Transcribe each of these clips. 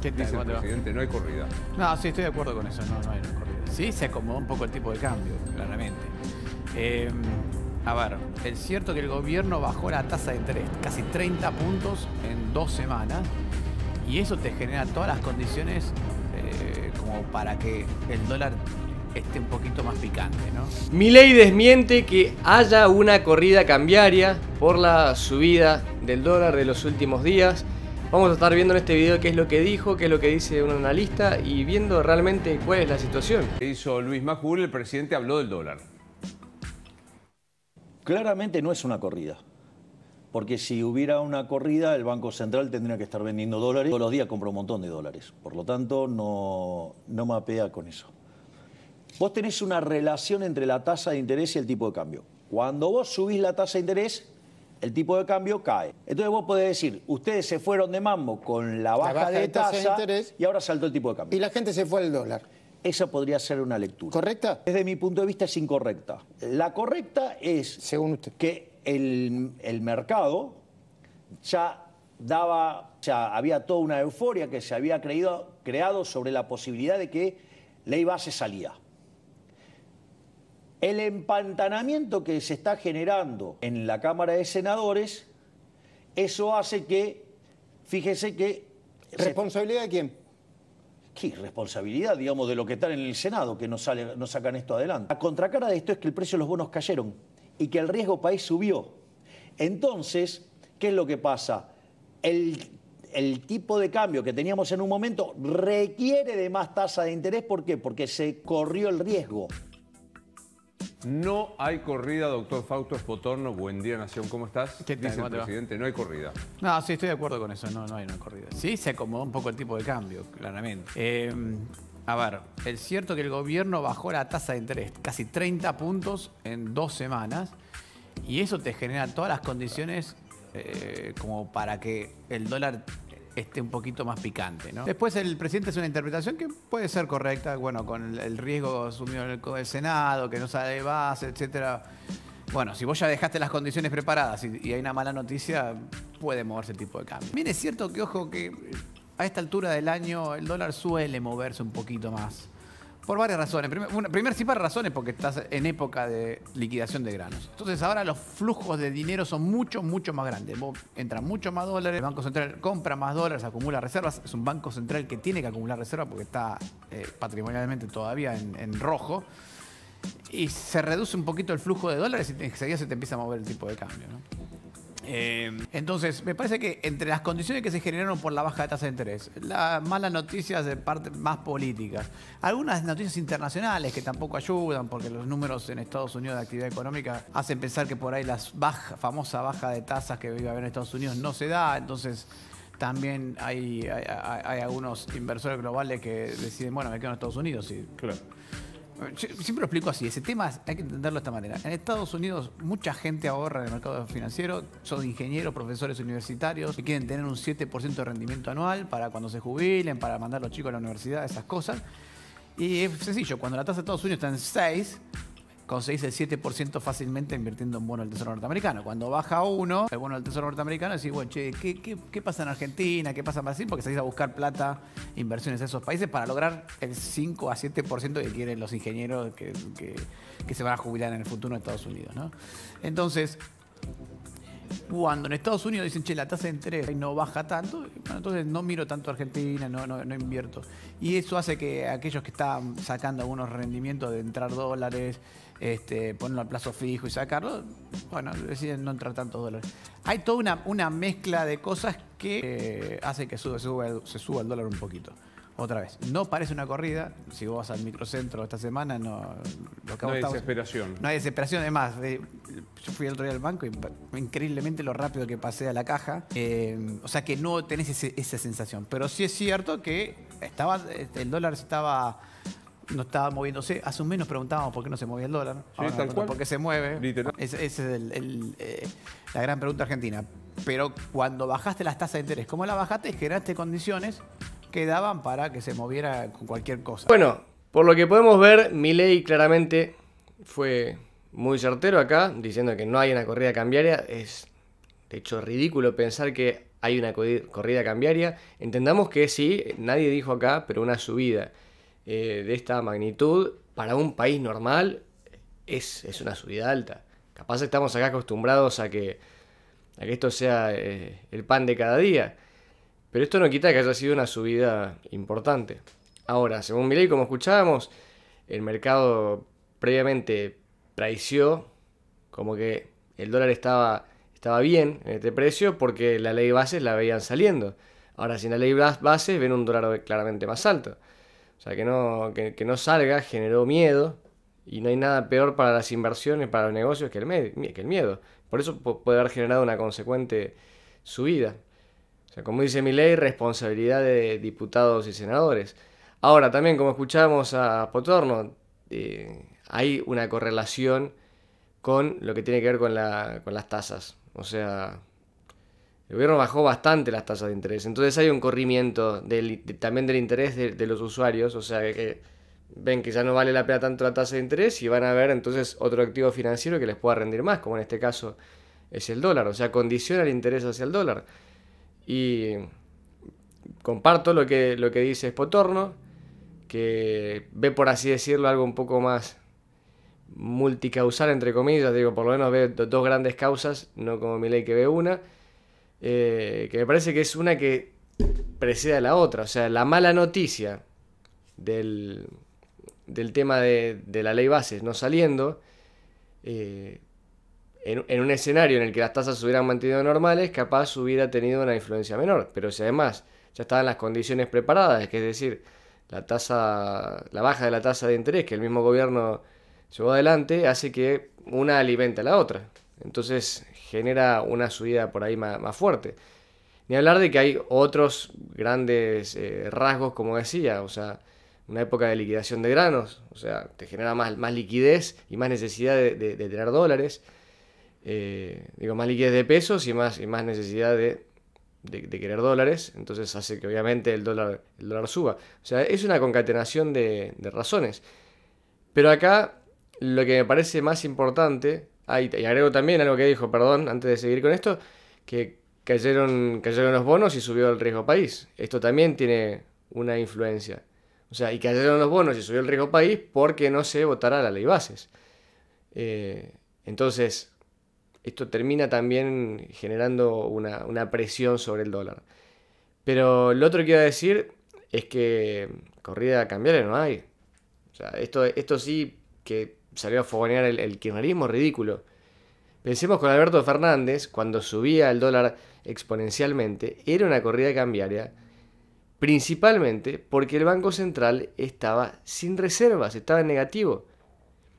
Dice el presidente, no hay corrida. No, sí, estoy de acuerdo con eso, no, hay corrida. Sí, se acomodó un poco el tipo de cambio, claramente. Eh, a ver, es cierto que el gobierno bajó la tasa de interés casi 30 puntos en dos semanas y eso te genera todas las condiciones eh, como para que el dólar esté un poquito más picante, ¿no? ley desmiente que haya una corrida cambiaria por la subida del dólar de los últimos días. Vamos a estar viendo en este video qué es lo que dijo, qué es lo que dice un analista y viendo realmente cuál es la situación. ¿Qué Hizo Luis Macul? el presidente habló del dólar. Claramente no es una corrida. Porque si hubiera una corrida, el Banco Central tendría que estar vendiendo dólares. Todos los días compra un montón de dólares. Por lo tanto, no, no mapea con eso. Vos tenés una relación entre la tasa de interés y el tipo de cambio. Cuando vos subís la tasa de interés, el tipo de cambio cae. Entonces vos podés decir, ustedes se fueron de mambo con la baja, de, tasa, de interés, y ahora saltó el tipo de cambio. Y la gente se fue al dólar. Esa podría ser una lectura. ¿Correcta? Desde mi punto de vista es incorrecta. La correcta es Según que el, mercado ya daba, ya había toda una euforia que se había creído, creado sobre la posibilidad de que Ley Base salía. El empantanamiento que se está generando en la Cámara de Senadores, eso hace que, fíjese que... ¿Responsabilidad de quién? ¿Qué responsabilidad, digamos, de lo que está en el Senado, que no, sale, sacan esto adelante? La contracara de esto es que el precio de los bonos cayeron y que el riesgo país subió. Entonces, ¿qué es lo que pasa? El, el, tipo de cambio que teníamos en un momento requiere de más tasa de interés. ¿Por qué? Porque se corrió el riesgo. No hay corrida, doctor Fausto Espotorno. Buen día, Nación. ¿Cómo estás? ¿Qué Dice el presidente, no hay corrida. No, sí, estoy de acuerdo con eso. No, no hay una corrida. Sí, se acomodó un poco el tipo de cambio, claramente. Eh, a ver, es cierto que el gobierno bajó la tasa de interés casi 30 puntos en dos semanas y eso te genera todas las condiciones eh, como para que el dólar esté un poquito más picante. ¿no? Después el presidente hace una interpretación que puede ser correcta, bueno, con el, riesgo asumido en el, Senado, que no sale base, etcétera. Bueno, si vos ya dejaste las condiciones preparadas y, hay una mala noticia, puede moverse el tipo de cambio. Bien, es cierto que, ojo, que a esta altura del año el dólar suele moverse un poquito más. Por varias razones. Primero, una, primer, sí, para razones, porque estás en época de liquidación de granos. Entonces ahora los flujos de dinero son mucho, mucho más grandes. Vos entran mucho más dólares, el Banco Central compra más dólares, acumula reservas. Es un Banco Central que tiene que acumular reservas porque está eh, patrimonialmente todavía en, rojo y se reduce un poquito el flujo de dólares y enseguida se te empieza a mover el tipo de cambio. Eh, entonces, me parece que entre las condiciones que se generaron por la baja de tasa de interés, las malas noticias de parte más política, algunas noticias internacionales que tampoco ayudan porque los números en Estados Unidos de actividad económica hacen pensar que por ahí la baja, famosa baja de tasas que iba a haber en Estados Unidos no se da, entonces también hay, algunos inversores globales que deciden, bueno, me quedo en Estados Unidos y claro siempre lo explico así, ese tema hay que entenderlo de esta manera. En Estados Unidos mucha gente ahorra en el mercado financiero, son ingenieros, profesores universitarios, que quieren tener un 7% de rendimiento anual para cuando se jubilen, para mandar a los chicos a la universidad, esas cosas. Y es sencillo, cuando la tasa de Estados Unidos está en 6, conseguís el 7% fácilmente invirtiendo en bono del Tesoro Norteamericano. Cuando baja uno, el bono del Tesoro Norteamericano, decís, bueno, che, ¿qué, pasa en Argentina? ¿Qué pasa en Brasil? Porque salís a buscar plata, inversiones en esos países para lograr el 5 a 7% que quieren los ingenieros que, se van a jubilar en el futuro en Estados Unidos. Entonces, cuando en Estados Unidos dicen, che, la tasa de interés no baja tanto, entonces no miro tanto Argentina, no, invierto. Y eso hace que aquellos que están sacando algunos rendimientos de entrar dólares, este, ponerlo al plazo fijo y sacarlo, bueno, deciden no entrar tantos dólares. Hay toda una, mezcla de cosas que eh, hace que se suba el dólar un poquito. Otra vez, no parece una corrida. Si vos vas al microcentro esta semana, no. no hay desesperación. No hay desesperación. Además, yo fui el otro día al banco y increíblemente lo rápido que pasé a la caja. Eh, o sea que no tenés esa sensación. Pero sí es cierto que estaba, este, el dólar estaba no estaba moviéndose. Hace un mes nos preguntábamos por qué no se movía el dólar. Sí, se mueve? Esa es, eh, la gran pregunta argentina. Pero cuando bajaste las tasas de interés, ¿cómo la bajaste? Generaste condiciones quedaban para que se moviera con cualquier cosa. Bueno, por lo que podemos ver, ley claramente fue muy certero acá, diciendo que no hay una corrida cambiaria. Es, de hecho, ridículo pensar que hay una corrida cambiaria. Entendamos que sí, nadie dijo acá, pero una subida eh, de esta magnitud para un país normal es, una subida alta. Capaz estamos acá acostumbrados a que, a que esto sea eh, el pan de cada día. Pero esto no quita que haya sido una subida importante. Ahora, según ley, como escuchábamos, el mercado previamente traició, como que el dólar estaba, estaba bien en este precio porque la ley bases la veían saliendo. Ahora, sin la ley bases ven un dólar claramente más alto. O sea, que no, no salga generó miedo y no hay nada peor para las inversiones, para los negocios que el, que el miedo. Por eso puede haber generado una consecuente subida como dice mi ley, responsabilidad de diputados y senadores. Ahora, también, como escuchamos a Potorno, eh, hay una correlación con lo que tiene que ver con, las tasas. O sea, el gobierno bajó bastante las tasas de interés. Entonces hay un corrimiento también del interés de, de, los usuarios. O sea, que ven que ya no vale la pena tanto la tasa de interés y van a ver entonces otro activo financiero que les pueda rendir más, como en este caso es el dólar. O sea, condiciona el interés hacia el dólar. Y comparto lo que, lo que dice Spotorno, que ve, por así decirlo, algo un poco más multicausal, entre comillas, digo, por lo menos ve dos grandes causas, no como mi ley que ve una, eh, que me parece que es una que precede a la otra, o sea, la mala noticia del, tema de, la ley bases no saliendo, eh, en, un escenario en el que las tasas se hubieran mantenido normales, capaz hubiera tenido una influencia menor. Pero si además ya estaban las condiciones preparadas, que es decir, la tasa, la baja de la tasa de interés que el mismo gobierno llevó adelante, hace que una alimente a la otra. Entonces genera una subida por ahí más, fuerte. Ni hablar de que hay otros grandes eh, rasgos, como decía, o sea, una época de liquidación de granos, o sea, te genera más, liquidez y más necesidad de tener dólares. Eh, digo, más liquidez de pesos y más, y más necesidad de, querer dólares, entonces hace que obviamente el dólar, el dólar suba. O sea, es una concatenación de, razones. Pero acá lo que me parece más importante, ah, y, agrego también algo que dijo, perdón, antes de seguir con esto, que cayeron, cayeron los bonos y subió el riesgo país. Esto también tiene una influencia. O sea, y cayeron los bonos y subió el riesgo país porque no se votará la ley bases. Eh, entonces, esto termina también generando una, presión sobre el dólar. Pero lo otro que iba a decir es que corrida cambiaria no hay. O sea, esto, esto sí que salió a fogonear el, el ridículo. Pensemos con Alberto Fernández, cuando subía el dólar exponencialmente, era una corrida cambiaria principalmente porque el Banco Central estaba sin reservas, estaba en negativo.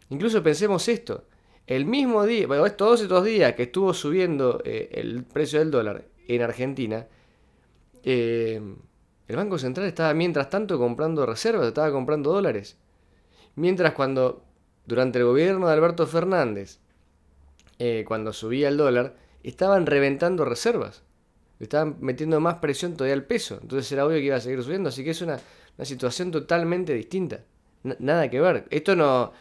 Incluso pensemos esto, el mismo día, bueno, todos estos días que estuvo subiendo eh, el precio del dólar en Argentina, eh, el Banco Central estaba mientras tanto comprando reservas, estaba comprando dólares. Mientras cuando, durante el gobierno de Alberto Fernández, eh, cuando subía el dólar, estaban reventando reservas. estaban metiendo más presión todavía al peso. Entonces era obvio que iba a seguir subiendo. Así que es una, situación totalmente distinta. nada que ver. Esto no,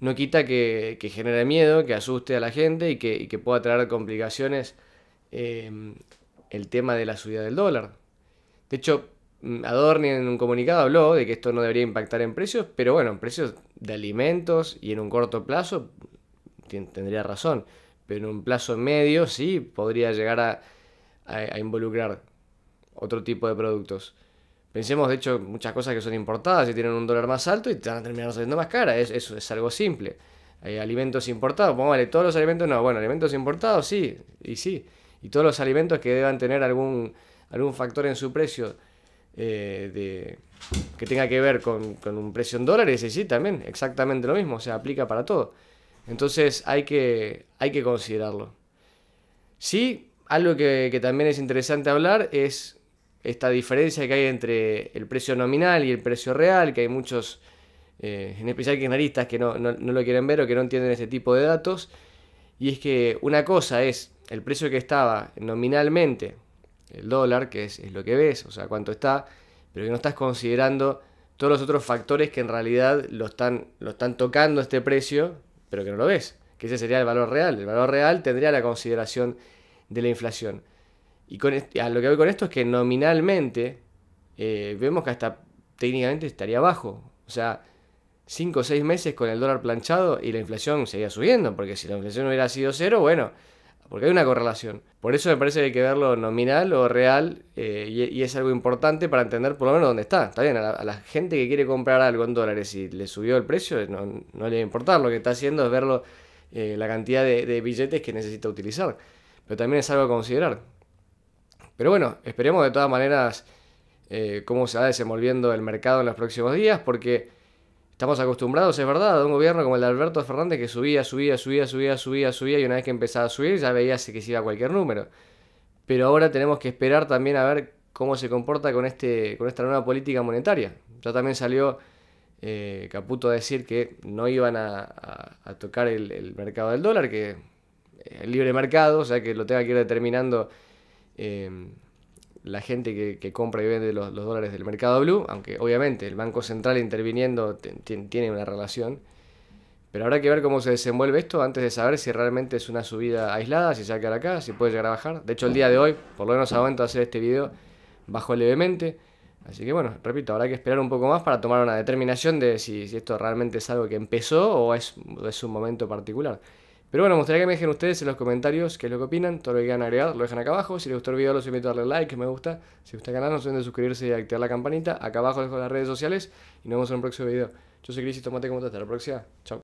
no quita que, genere miedo, que asuste a la gente y que, pueda traer complicaciones em, el tema de la subida del dólar. De hecho, mm, Adorni en un comunicado habló de que esto no debería impactar en precios, pero bueno, en precios de alimentos y en un corto plazo tendría razón, pero en un plazo medio sí podría llegar a involucrar otro tipo de productos. Pensemos, de hecho, muchas cosas que son importadas y tienen un dólar más alto y te van a terminar saliendo más cara. Es, eso es algo simple. Hay alimentos importados, bueno, vale, todos los alimentos no, bueno, alimentos importados sí, y sí. Y todos los alimentos que deban tener algún, algún factor en su precio eh, de, que tenga que ver con, un precio en dólares, y sí, también, exactamente lo mismo, o sea, aplica para todo. Entonces hay que, hay que considerarlo. Sí, algo que, que también es interesante hablar es esta diferencia que hay entre el precio nominal y el precio real, que hay muchos, eh, en especial que no, lo quieren ver o que no entienden este tipo de datos. Y es que una cosa es el precio que estaba nominalmente, el dólar, que es, lo que ves, o sea, cuánto está, pero que no estás considerando todos los otros factores que en realidad lo están, lo están tocando este precio, pero que no lo ves, que ese sería el valor real. El valor real tendría la consideración de la inflación. Y con a lo que voy con esto es que nominalmente eh, vemos que hasta técnicamente estaría bajo. O sea, 5 o 6 meses con el dólar planchado y la inflación seguía subiendo, porque si la inflación hubiera sido cero, bueno, porque hay una correlación. Por eso me parece que hay que verlo nominal o real eh, y, es algo importante para entender por lo menos dónde está. Está bien, a la, gente que quiere comprar algo en dólares y le subió el precio, no, le va a importar, lo que está haciendo es verlo eh, la cantidad de billetes que necesita utilizar. Pero también es algo a considerar. Pero bueno, esperemos de todas maneras eh, cómo se va desenvolviendo el mercado en los próximos días, porque estamos acostumbrados, es verdad, a un gobierno como el de Alberto Fernández que subía, subía, subía, subía, subía, subía, y una vez que empezaba a subir ya veía que se iba a cualquier número. Pero ahora tenemos que esperar también a ver cómo se comporta con, este, con esta nueva política monetaria. Ya también salió eh, Caputo a decir que no iban a, tocar el, el mercado del dólar, que el libre mercado, o sea que lo tenga que ir determinando Em, la gente que, compra y vende los, dólares del mercado blue, aunque obviamente el Banco Central interviniendo tiene una relación. Pero habrá que ver cómo se desenvuelve esto antes de saber si realmente es una subida aislada, si se va acá, si puede llegar a bajar. De hecho, el día de hoy, por lo menos a momento de hacer este video, bajó levemente. Así que bueno, repito, habrá que esperar un poco más para tomar una determinación de si, esto realmente es algo que empezó o es un momento particular. Pero bueno, me gustaría que me dejen ustedes en los comentarios qué es lo que opinan, todo lo que quieran agregar, lo dejan acá abajo. Si les gustó el video, los invito a darle like, me gusta. Si les gusta el canal, no se olviden de suscribirse y activar la campanita. Acá abajo dejo las redes sociales y nos vemos en un próximo video. Yo soy Cris y Tomate como hasta la próxima. Chao.